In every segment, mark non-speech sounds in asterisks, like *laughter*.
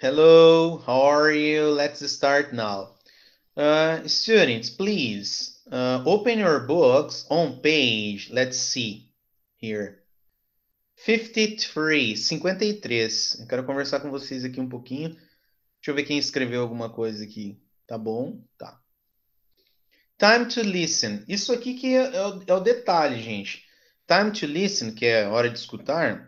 Hello, how are you? Let's start now. Uh, students, please uh, open your books on page, let's see here. 53, 53. Eu quero conversar com vocês aqui um pouquinho. Deixa eu ver quem escreveu alguma coisa aqui. Tá bom? Tá. Time to listen. Isso aqui que é, é o, é o detalhe, gente. Time to listen, que é hora de escutar,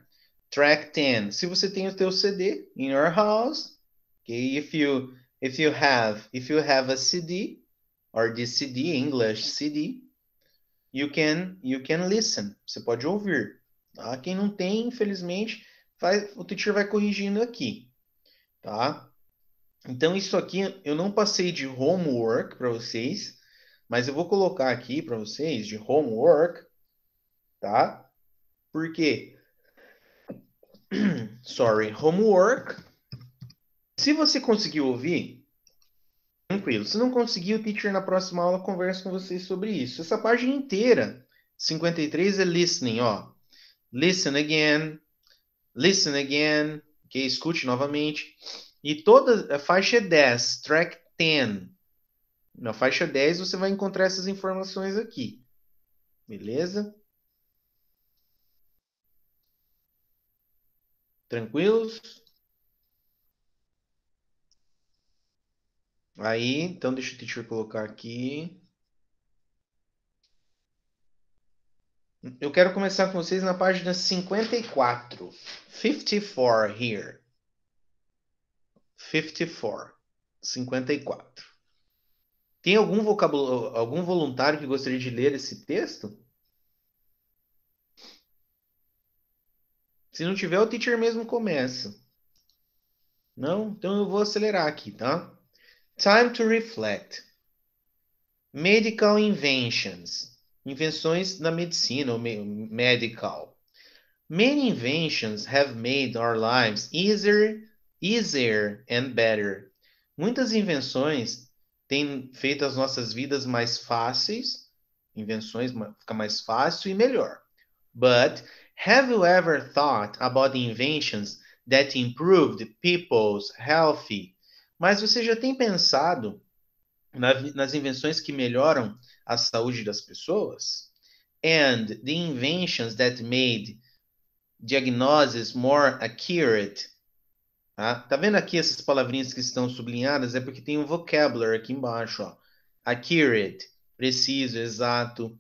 track 10 se você tem o teu CD in your house okay if you if you have if you have a CD or the CD English CD you can you can listen você pode ouvir tá quem não tem infelizmente vai, o teacher vai corrigindo aqui tá então isso aqui eu não passei de homework para vocês mas eu vou colocar aqui para vocês de homework tá porque *clears throat* sorry, homework. Se você conseguiu ouvir, tranquilo. Se não conseguiu, o teacher na próxima aula conversa com vocês sobre isso. Essa página inteira, 53 é listening, ó. Listen again, listen again, que escute novamente. E toda a faixa 10, é track 10. Na faixa 10 você vai encontrar essas informações aqui. Beleza? Tranquilos? Aí, então deixa o teacher colocar aqui. Eu quero começar com vocês na página 54. 54 here. 54. 54. Tem algum, algum voluntário que gostaria de ler esse texto? Se não tiver, o teacher mesmo começa. Não? Então eu vou acelerar aqui, tá? Time to reflect. Medical inventions. Invenções da medicina, ou medical. Many inventions have made our lives easier, easier and better. Muitas invenções têm feito as nossas vidas mais fáceis, invenções fica mais fácil e melhor. But Have you ever thought about inventions that improved people's health? Mas você já tem pensado nas invenções que melhoram a saúde das pessoas? And the inventions that made diagnoses more accurate. Tá? tá vendo aqui essas palavrinhas que estão sublinhadas? É porque tem um vocabulary aqui embaixo. Ó. Accurate, preciso, exato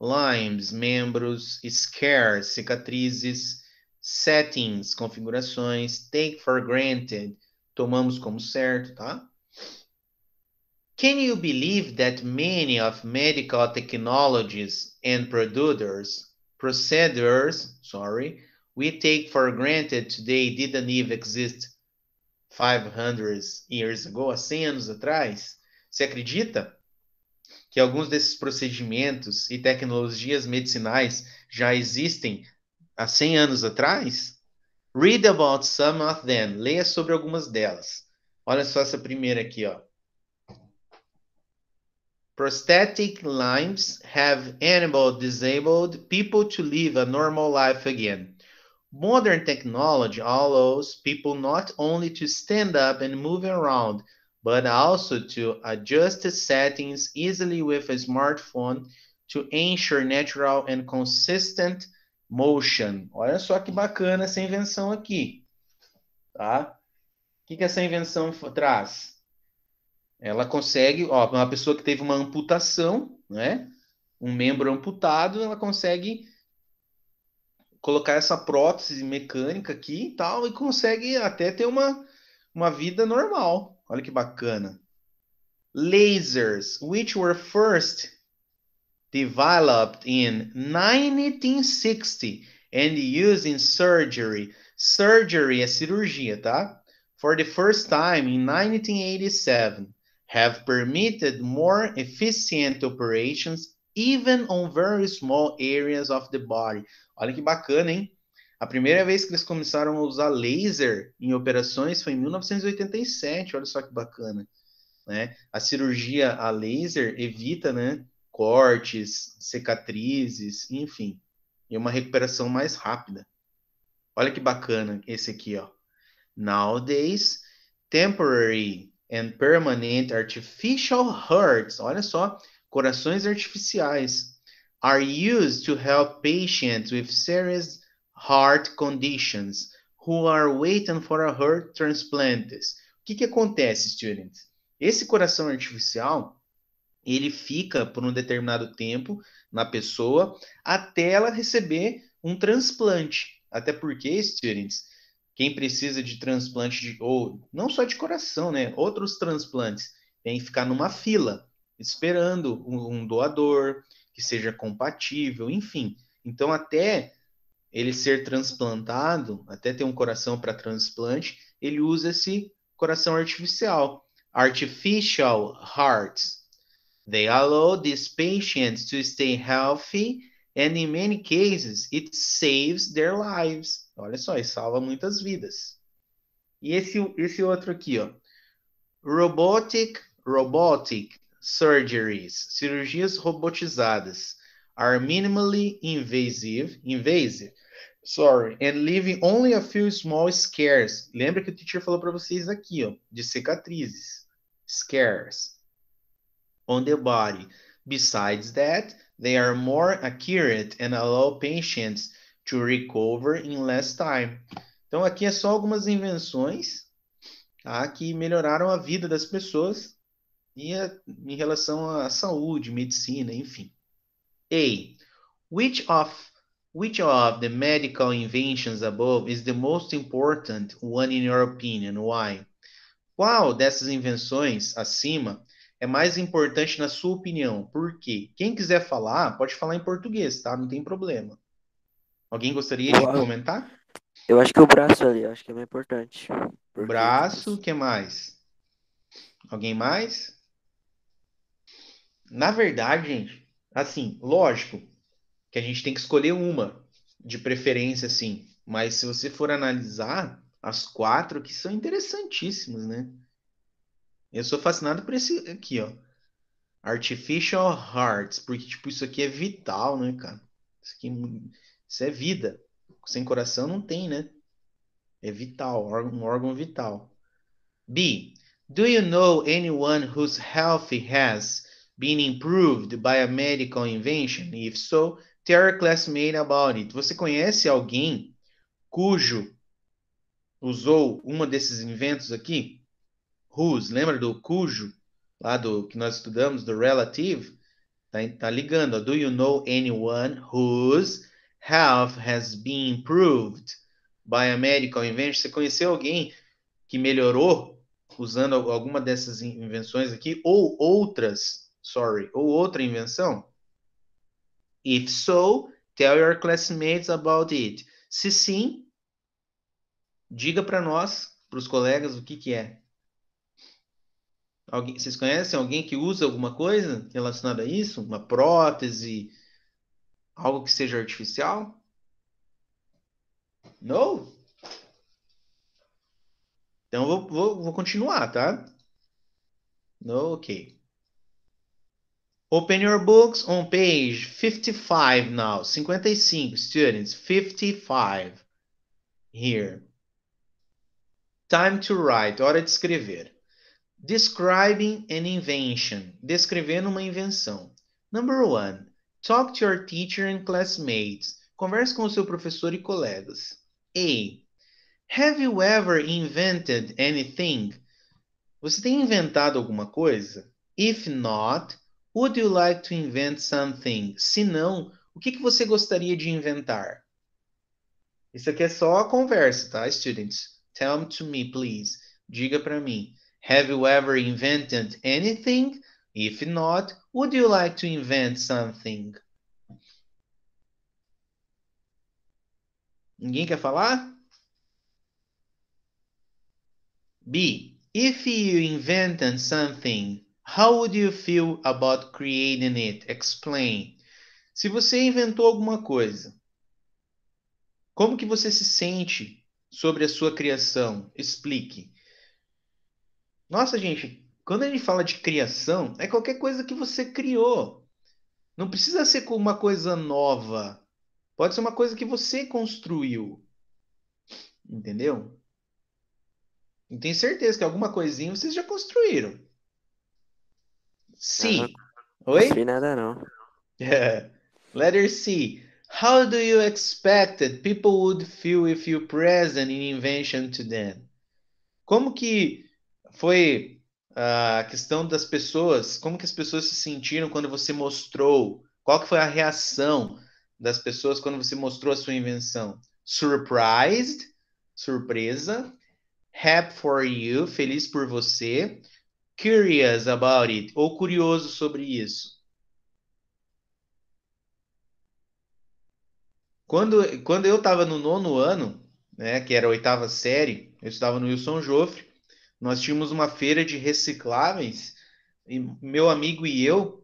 limes, membros, scare, cicatrizes, settings, configurações, take for granted, tomamos como certo, tá? Can you believe that many of medical technologies and producers, procedures, sorry, we take for granted today didn't even exist 500 years ago, há 100 anos atrás? Você acredita? que alguns desses procedimentos e tecnologias medicinais já existem há 100 anos atrás? Read about some of them. Leia sobre algumas delas. Olha só essa primeira aqui, ó. Prosthetic limbs have enabled disabled people to live a normal life again. Modern technology allows people not only to stand up and move around, but also to adjust settings easily with a smartphone to ensure natural and consistent motion. Olha só que bacana essa invenção aqui, tá? O que, que essa invenção traz? Ela consegue, ó, uma pessoa que teve uma amputação, né? Um membro amputado, ela consegue colocar essa prótese mecânica aqui e tal, e consegue até ter uma, uma vida normal, Olha que bacana. Lasers, which were first developed in 1960 and used in surgery. Surgery é cirurgia, tá? For the first time in 1987, have permitted more efficient operations even on very small areas of the body. Olha que bacana, hein? A primeira vez que eles começaram a usar laser em operações foi em 1987, olha só que bacana. Né? A cirurgia a laser evita né, cortes, cicatrizes, enfim, e uma recuperação mais rápida. Olha que bacana esse aqui, ó. Nowadays, temporary and permanent artificial hearts, olha só, corações artificiais, are used to help patients with serious heart conditions who are waiting for a heart transplant. O que, que acontece, students? Esse coração artificial, ele fica por um determinado tempo na pessoa até ela receber um transplante. Até porque, students, quem precisa de transplante de, ou não só de coração, né? Outros transplantes tem que ficar numa fila esperando um, um doador que seja compatível, enfim. Então, até ele ser transplantado, até ter um coração para transplante, ele usa esse coração artificial. Artificial hearts. They allow these patients to stay healthy and in many cases it saves their lives. Olha só, e salva muitas vidas. E esse, esse outro aqui, ó. Robotic, robotic surgeries, cirurgias robotizadas are minimally invasive, invasive, sorry, and leaving only a few small scares. Lembra que o teacher falou para vocês aqui, ó, de cicatrizes, scares on the body. Besides that, they are more accurate and allow patients to recover in less time. Então aqui é só algumas invenções tá, que melhoraram a vida das pessoas e a, em relação à saúde, medicina, enfim. A. Which of which of the medical inventions above is the most important one in your opinion? Why? Qual dessas invenções acima é mais importante na sua opinião? Por quê? Quem quiser falar, pode falar em português, tá? Não tem problema. Alguém gostaria de comentar? Eu acho que o braço ali, eu acho que é mais importante. Porque... Braço, o que mais? Alguém mais? Na verdade, gente, Assim, lógico que a gente tem que escolher uma, de preferência, assim. Mas se você for analisar, as quatro que são interessantíssimas, né? Eu sou fascinado por esse aqui, ó. Artificial Hearts, porque, tipo, isso aqui é vital, né, cara? Isso aqui é isso é vida. Sem coração não tem, né? É vital, um órgão vital. B. Do you know anyone whose health has been improved by a medical invention? If so, tell your classmate about it. Você conhece alguém cujo usou uma desses inventos aqui? Whose, lembra do cujo? Lá do que nós estudamos, do relative? Tá, tá ligando, Do you know anyone whose health has been improved by a medical invention? Você conheceu alguém que melhorou usando alguma dessas invenções aqui ou outras sorry, ou outra invenção? If so, tell your classmates about it. Se sim, diga para nós, para os colegas, o que, que é. Alguém, vocês conhecem alguém que usa alguma coisa relacionada a isso? Uma prótese? Algo que seja artificial? No. Então, vou, vou, vou continuar, tá? No, ok. Open your books on page 55 now. 55, students. 55. Here. Time to write. Hora de escrever. Describing an invention. Descrevendo uma invenção. Number one. Talk to your teacher and classmates. Converse com o seu professor e colegas. A. Have you ever invented anything? Você tem inventado alguma coisa? If not, Would you like to invent something? Se não, o que, que você gostaria de inventar? Isso aqui é só a conversa, tá, students? Tell to me, please. Diga para mim. Have you ever invented anything? If not, would you like to invent something? Ninguém quer falar? B. If you invented something, How would you feel about creating it? Explain. Se você inventou alguma coisa, como que você se sente sobre a sua criação? Explique. Nossa, gente, quando a gente fala de criação, é qualquer coisa que você criou. Não precisa ser uma coisa nova. Pode ser uma coisa que você construiu. Entendeu? E tenho certeza que alguma coisinha vocês já construíram. C. Uh -huh. Oi? Não vi nada, não. Yeah. É. Letter C. How do you expect that people would feel if you present in invention to them? Como que foi a questão das pessoas? Como que as pessoas se sentiram quando você mostrou? Qual que foi a reação das pessoas quando você mostrou a sua invenção? Surprised, surpresa. Happy for you, feliz por você curious about it, ou curioso sobre isso. Quando, quando eu estava no nono ano, né, que era a oitava série, eu estava no Wilson Joffre, nós tínhamos uma feira de recicláveis, e meu amigo e eu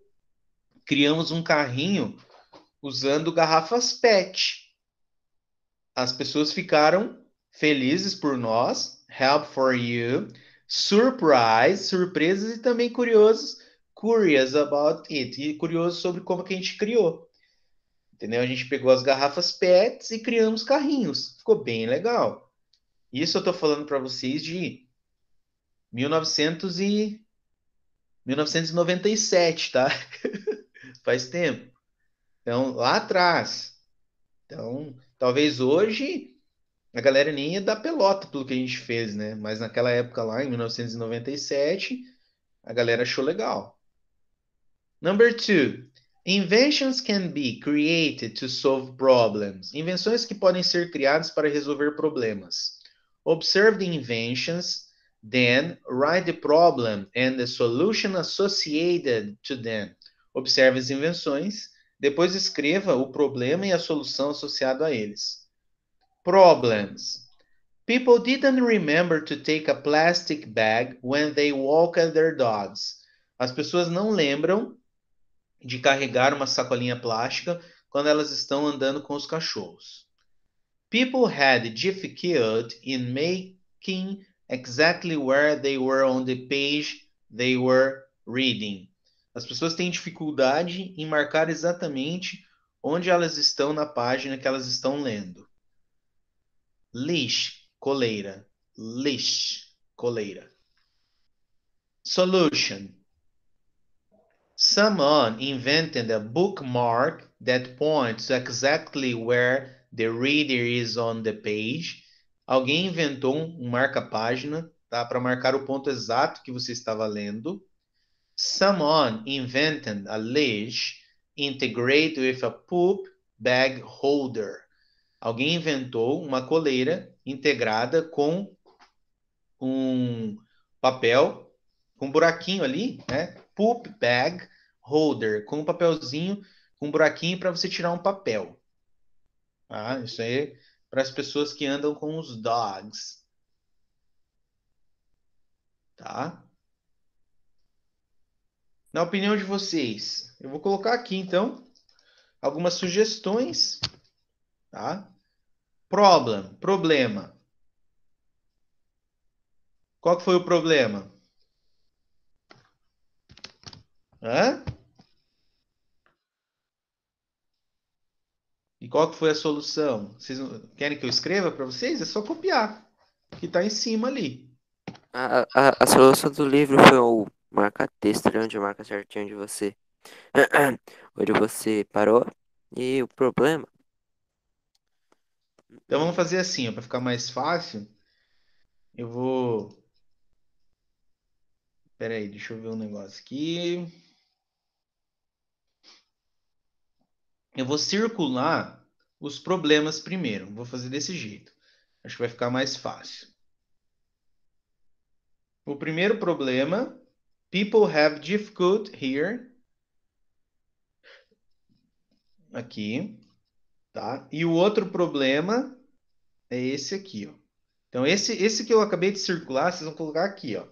criamos um carrinho usando garrafas PET. As pessoas ficaram felizes por nós, help for you, surprise, surpresas e também curiosos, curious about it, e curioso sobre como que a gente criou. Entendeu? A gente pegou as garrafas PETs e criamos carrinhos. Ficou bem legal. Isso eu estou falando para vocês de 1900 e 1997, tá? *laughs* Faz tempo. Então, lá atrás. Então, talvez hoje a galera nem ia dar pelota pelo que a gente fez, né? Mas naquela época lá, em 1997, a galera achou legal. Number two, inventions can be created to solve problems. Invenções que podem ser criadas para resolver problemas. Observe the inventions, then write the problem and the solution associated to them. Observe as invenções, depois escreva o problema e a solução associado a eles problems. People didn't remember to take a plastic bag when they with their dogs. As pessoas não lembram de carregar uma sacolinha plástica quando elas estão andando com os cachorros. People had difficulty in making exactly where they were on the page they were reading. As pessoas têm dificuldade em marcar exatamente onde elas estão na página que elas estão lendo leash, coleira, leash, coleira. Solution. Someone invented a bookmark that points exactly where the reader is on the page. Alguém inventou um marca-página tá? para marcar o ponto exato que você estava lendo. Someone invented a leash integrated with a poop bag holder. Alguém inventou uma coleira integrada com um papel com um buraquinho ali, né? Poop bag holder, com um papelzinho, com um buraquinho para você tirar um papel. Ah, isso aí é para as pessoas que andam com os dogs. Tá? Na opinião de vocês, eu vou colocar aqui então algumas sugestões, tá? Problem, problema. Qual que foi o problema? Hã? E qual que foi a solução? Vocês querem que eu escreva para vocês? É só copiar, que está em cima ali. A, a, a, solução do livro foi o marca-texto, né, onde marca certinho de você, *clears throat* onde você parou. E o problema então vamos fazer assim, para ficar mais fácil. Eu vou. Pera aí, deixa eu ver um negócio aqui. Eu vou circular os problemas primeiro. Vou fazer desse jeito. Acho que vai ficar mais fácil. O primeiro problema: people have difficulty here. Aqui. Tá? E o outro problema é esse aqui, ó. Então, esse, esse que eu acabei de circular, vocês vão colocar aqui, ó.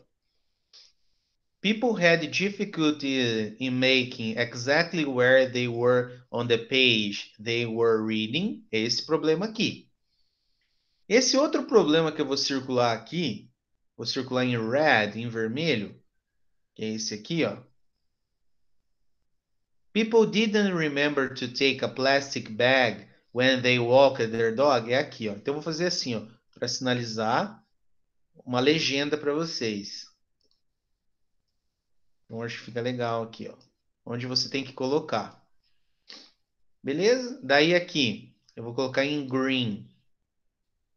People had difficulty in making exactly where they were on the page they were reading. É esse problema aqui. Esse outro problema que eu vou circular aqui, vou circular em red, em vermelho, que é esse aqui, ó. People didn't remember to take a plastic bag When they walk their dog é aqui, ó. Então eu vou fazer assim, ó, para sinalizar uma legenda para vocês. Então acho que fica legal aqui, ó. Onde você tem que colocar. Beleza? Daí aqui, eu vou colocar em green.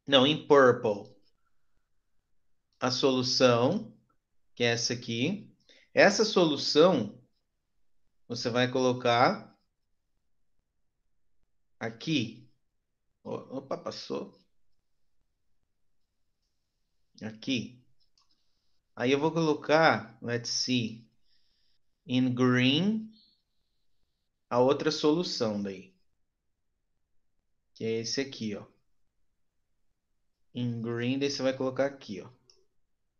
Não, em purple. A solução, que é essa aqui. Essa solução, você vai colocar Aqui. Opa, passou. Aqui. Aí eu vou colocar, let's see, in green, a outra solução daí. Que é esse aqui, ó. In green, daí você vai colocar aqui, ó.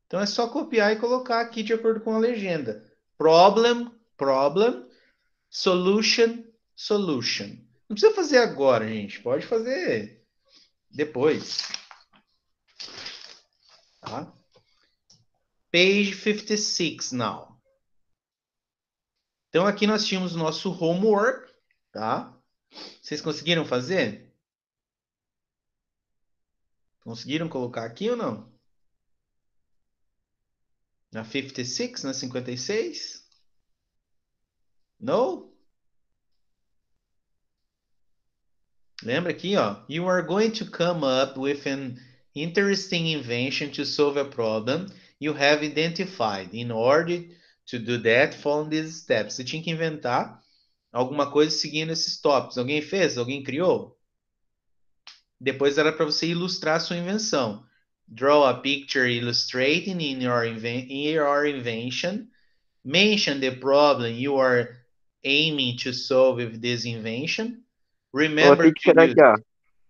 Então é só copiar e colocar aqui de acordo com a legenda. Problem, problem, solution, solution. Não precisa fazer agora, gente. Pode fazer depois. Tá? Page 56 now. Então aqui nós tínhamos nosso homework, tá? Vocês conseguiram fazer? Conseguiram colocar aqui ou não? Na 56, na 56? Não? Lembra aqui, ó? You are going to come up with an interesting invention to solve a problem you have identified. In order to do that, follow these steps. Você tinha que inventar alguma coisa seguindo esses tópicos. Alguém fez? Alguém criou? Depois era para você ilustrar a sua invenção. Draw a picture illustrating in your, inven in your invention. Mention the problem you are aiming to solve with this invention. Remember to aqui,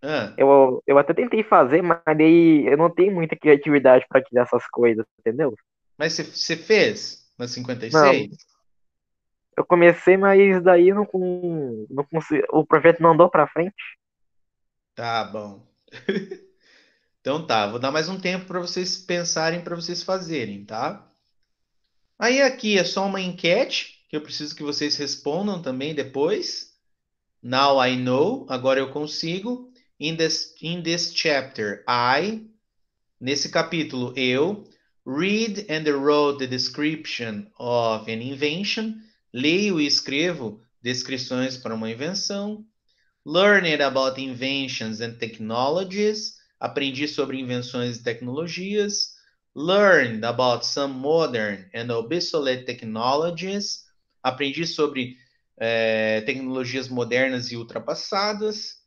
Ah. Eu, eu até tentei fazer, mas aí eu não tenho muita criatividade para criar essas coisas, entendeu? Mas você fez na 56? Não. Eu comecei, mas daí não, não consegui, o projeto não andou para frente. Tá bom. *laughs* então tá, vou dar mais um tempo para vocês pensarem, para vocês fazerem, tá? Aí aqui é só uma enquete que eu preciso que vocês respondam também depois. Now I know, agora eu consigo. In this, in this chapter, I, nesse capítulo, eu. Read and wrote the description of an invention. Leio e escrevo descrições para uma invenção. Learned about inventions and technologies. Aprendi sobre invenções e tecnologias. Learned about some modern and obsolete technologies. Aprendi sobre é, tecnologias modernas e ultrapassadas,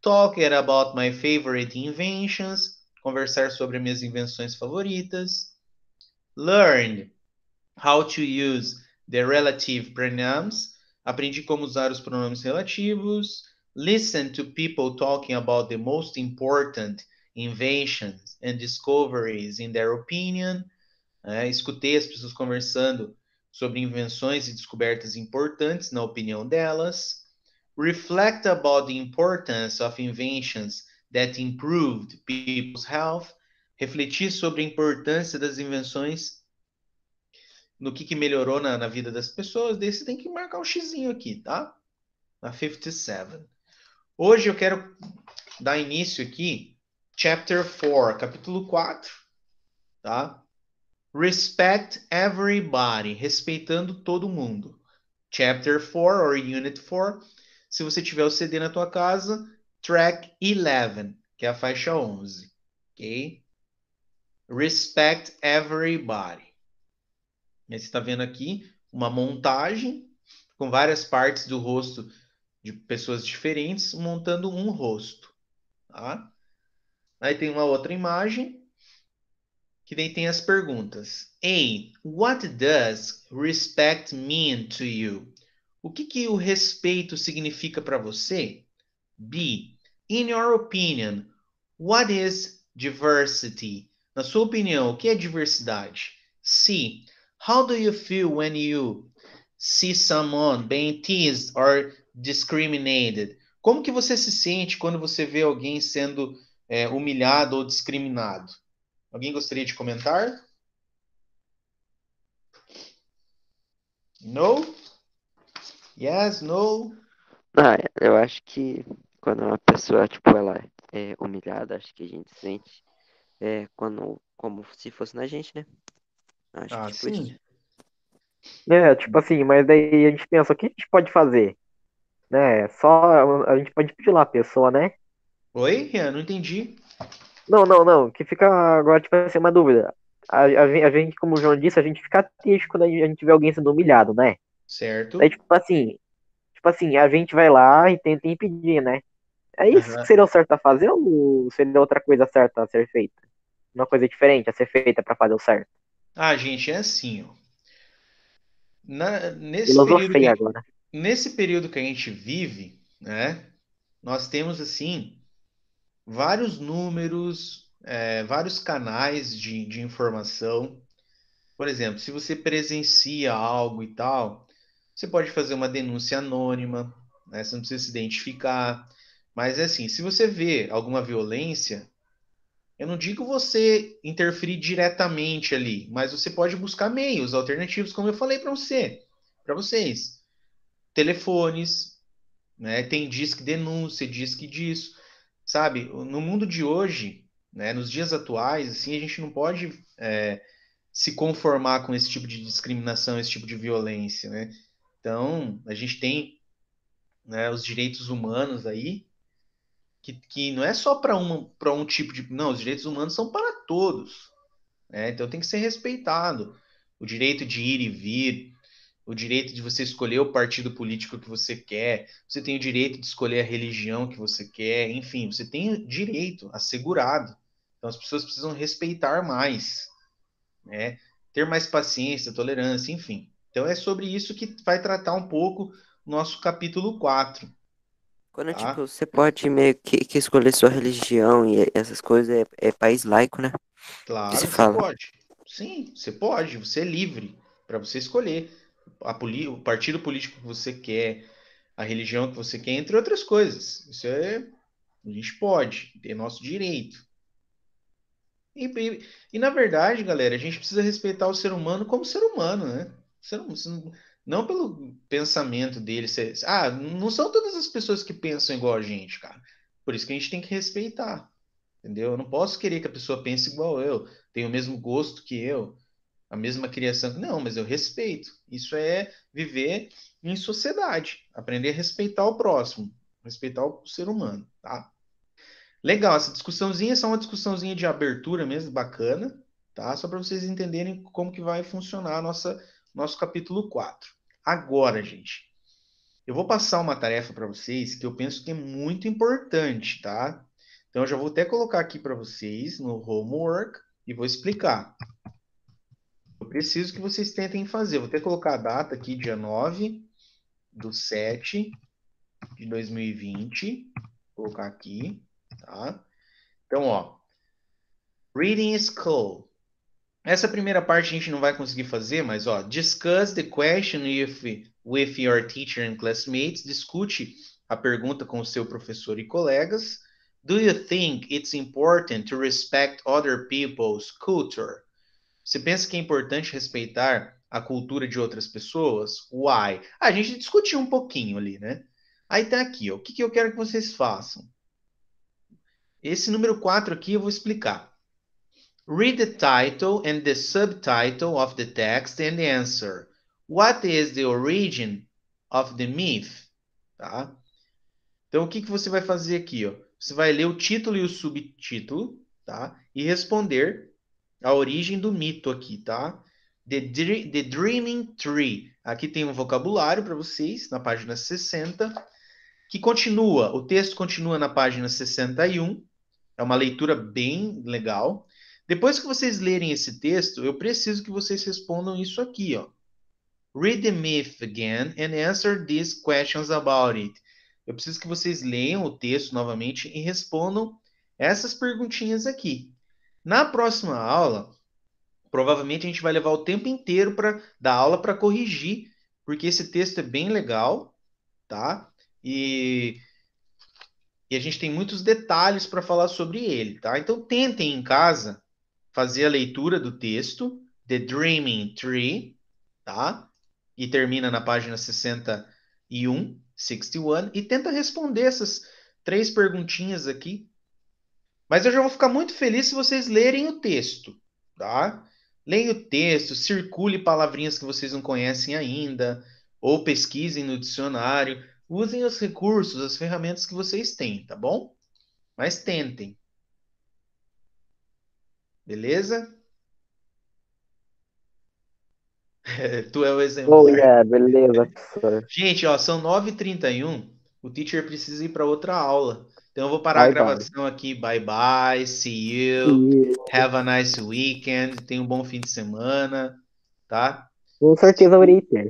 talk about my favorite inventions, conversar sobre minhas invenções favoritas, learn how to use the relative pronouns, aprendi como usar os pronomes relativos, listen to people talking about the most important inventions and discoveries in their opinion, é, escutei as pessoas conversando sobre invenções e descobertas importantes na opinião delas. Reflect about the importance of inventions that improved people's health. Refletir sobre a importância das invenções no que, que melhorou na, na vida das pessoas. desse tem que marcar um xizinho aqui, tá? Na 57. Hoje eu quero dar início aqui, chapter 4, capítulo 4, tá? Respect everybody, respeitando todo mundo. Chapter 4 or Unit 4. Se você tiver o CD na tua casa, track 11, que é a faixa 11, OK? Respect everybody. Você está vendo aqui uma montagem com várias partes do rosto de pessoas diferentes montando um rosto. Tá? Aí tem uma outra imagem que daí tem as perguntas. A. What does respect mean to you? O que, que o respeito significa para você? B. In your opinion, what is diversity? Na sua opinião, o que é diversidade? C. How do you feel when you see someone being teased or discriminated? Como que você se sente quando você vê alguém sendo é, humilhado ou discriminado? Alguém gostaria de comentar? No? Yes, no? Ah, eu acho que quando uma pessoa, tipo, ela é humilhada, acho que a gente sente é, quando, como se fosse na gente, né? Acho ah, que, tipo, sim. É, tipo assim, mas daí a gente pensa, o que a gente pode fazer? Né? Só a gente pode pedir lá a pessoa, né? Oi, Rian, não entendi. Não, não, não. Que fica agora, tipo assim, uma dúvida. A, a, a, gente, como o João disse, a gente fica triste quando a gente vê alguém sendo humilhado, né? Certo. Aí, tipo assim, tipo assim, a gente vai lá e tenta impedir, né? É isso uhum. que seria o certo a fazer ou seria outra coisa certa a ser feita? Uma coisa diferente a ser feita para fazer o certo? Ah, gente, é assim, ó. Na, nesse, período, agora. nesse período que a gente vive, né? Nós temos assim vários números, é, vários canais de, de informação. Por exemplo, se você presencia algo e tal, você pode fazer uma denúncia anônima, né? você não precisa se identificar. Mas é assim, se você vê alguma violência, eu não digo você interferir diretamente ali, mas você pode buscar meios alternativos, como eu falei para você, para vocês. Telefones, né? Tem disque denúncia, disque disso sabe? No mundo de hoje, né, nos dias atuais, assim, a gente não pode é, se conformar com esse tipo de discriminação, esse tipo de violência, né? Então, a gente tem né, os direitos humanos aí, que, que não é só para um tipo de... Não, os direitos humanos são para todos, né? Então tem que ser respeitado. O direito de ir e vir, o direito de você escolher o partido político que você quer, você tem o direito de escolher a religião que você quer, enfim, você tem o direito assegurado. Então as pessoas precisam respeitar mais, né? Ter mais paciência, tolerância, enfim. Então é sobre isso que vai tratar um pouco nosso capítulo 4. Quando, tá? tipo, você pode meio que, que, escolher sua religião e essas coisas, é, é país laico, né? Claro, você, você pode. Sim, você pode, você é livre para você escolher o partido político que você quer, a religião que você quer, entre outras coisas. Isso é. A gente pode, é nosso direito. E, e, e, na verdade, galera, a gente precisa respeitar o ser humano como ser humano, né? Ser, não, não pelo pensamento dele. Ser, ah, não são todas as pessoas que pensam igual a gente, cara. Por isso que a gente tem que respeitar. Entendeu? Eu não posso querer que a pessoa pense igual eu, tenha o mesmo gosto que eu, a mesma criação. Não, mas eu respeito. Isso é viver em sociedade, aprender a respeitar o próximo, respeitar o ser humano, tá? Legal, essa discussãozinha é só uma discussãozinha de abertura mesmo, bacana, tá? Só para vocês entenderem como que vai funcionar nossa nosso capítulo 4. Agora, gente, eu vou passar uma tarefa para vocês que eu penso que é muito importante, tá? Então eu já vou até colocar aqui para vocês no homework e vou explicar preciso que vocês tentem fazer. Vou vou até colocar a data aqui, dia 9 do 7 de 2020. Vou colocar aqui, tá? Então, ó. Reading School. Essa primeira parte a gente não vai conseguir fazer, mas, ó. Discuss the question if, with your teacher and classmates. Discute a pergunta com o seu professor e colegas. Do you think it's important to respect other people's culture? Você pensa que é importante respeitar a cultura de outras pessoas? Why? A gente discutiu um pouquinho ali, né? Aí tá aqui, ó. o que, que eu quero que vocês façam? Esse número 4 aqui eu vou explicar. Read the title and the subtitle of the text and answer. What is the origin of the myth? Tá? Então, o que, que você vai fazer aqui? Ó? Você vai ler o título e o subtítulo tá? e responder a origem do mito aqui, tá? The, Dream, The Dreaming Tree. Aqui tem um vocabulário para vocês, na página 60, que continua, o texto continua na página 61. É uma leitura bem legal. Depois que vocês lerem esse texto, eu preciso que vocês respondam isso aqui, ó. Read the myth again and answer these questions about it. Eu preciso que vocês leiam o texto novamente e respondam essas perguntinhas aqui. Na próxima aula, provavelmente a gente vai levar o tempo inteiro para da aula para corrigir, porque esse texto é bem legal, tá? E, e a gente tem muitos detalhes para falar sobre ele, tá? Então tentem em casa fazer a leitura do texto, The Dreaming Tree, tá? E termina na página 61, 61, e tenta responder essas três perguntinhas aqui mas eu já vou ficar muito feliz se vocês lerem o texto, tá? Leia o texto, circule palavrinhas que vocês não conhecem ainda, ou pesquisem no dicionário. Usem os recursos, as ferramentas que vocês têm, tá bom? Mas tentem. Beleza? *laughs* tu é o exemplo. Oh, yeah, né? é, beleza, professora. Gente, ó, são 9h31. O teacher precisa ir para outra aula. Então eu vou parar bye, a gravação bye. aqui. Bye bye. See you. see you. Have a nice weekend. Tenha um bom fim de semana. Tá? Com certeza, Uripe.